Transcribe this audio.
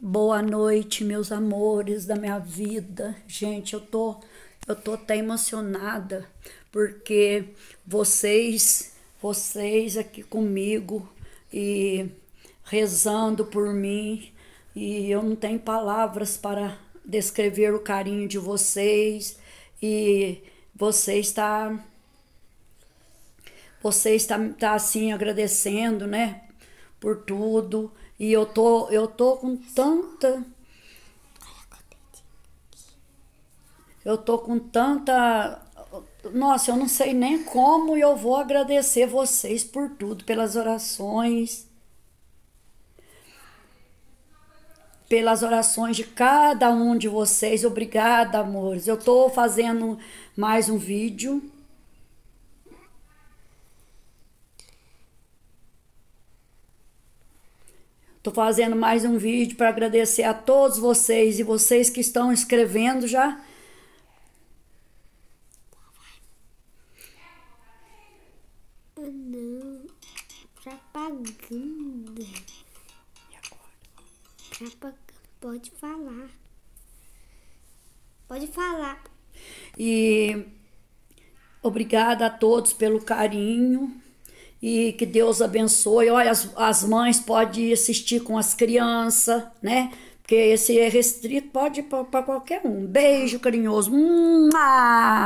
Boa noite, meus amores da minha vida. Gente, eu tô eu tô até emocionada porque vocês vocês aqui comigo e rezando por mim e eu não tenho palavras para descrever o carinho de vocês e você está você está, está assim agradecendo, né? por tudo. E eu tô, eu tô com tanta. Eu tô com tanta. Nossa, eu não sei nem como eu vou agradecer vocês por tudo, pelas orações. pelas orações de cada um de vocês. Obrigada, amores. Eu tô fazendo mais um vídeo Estou fazendo mais um vídeo para agradecer a todos vocês e vocês que estão escrevendo já. Não, propaganda. E Propaganda. Pode falar. Pode falar. E obrigada a todos pelo carinho e que Deus abençoe. Olha, as, as mães podem assistir com as crianças, né? Porque esse é restrito, pode ir para qualquer um. Beijo carinhoso. Mua!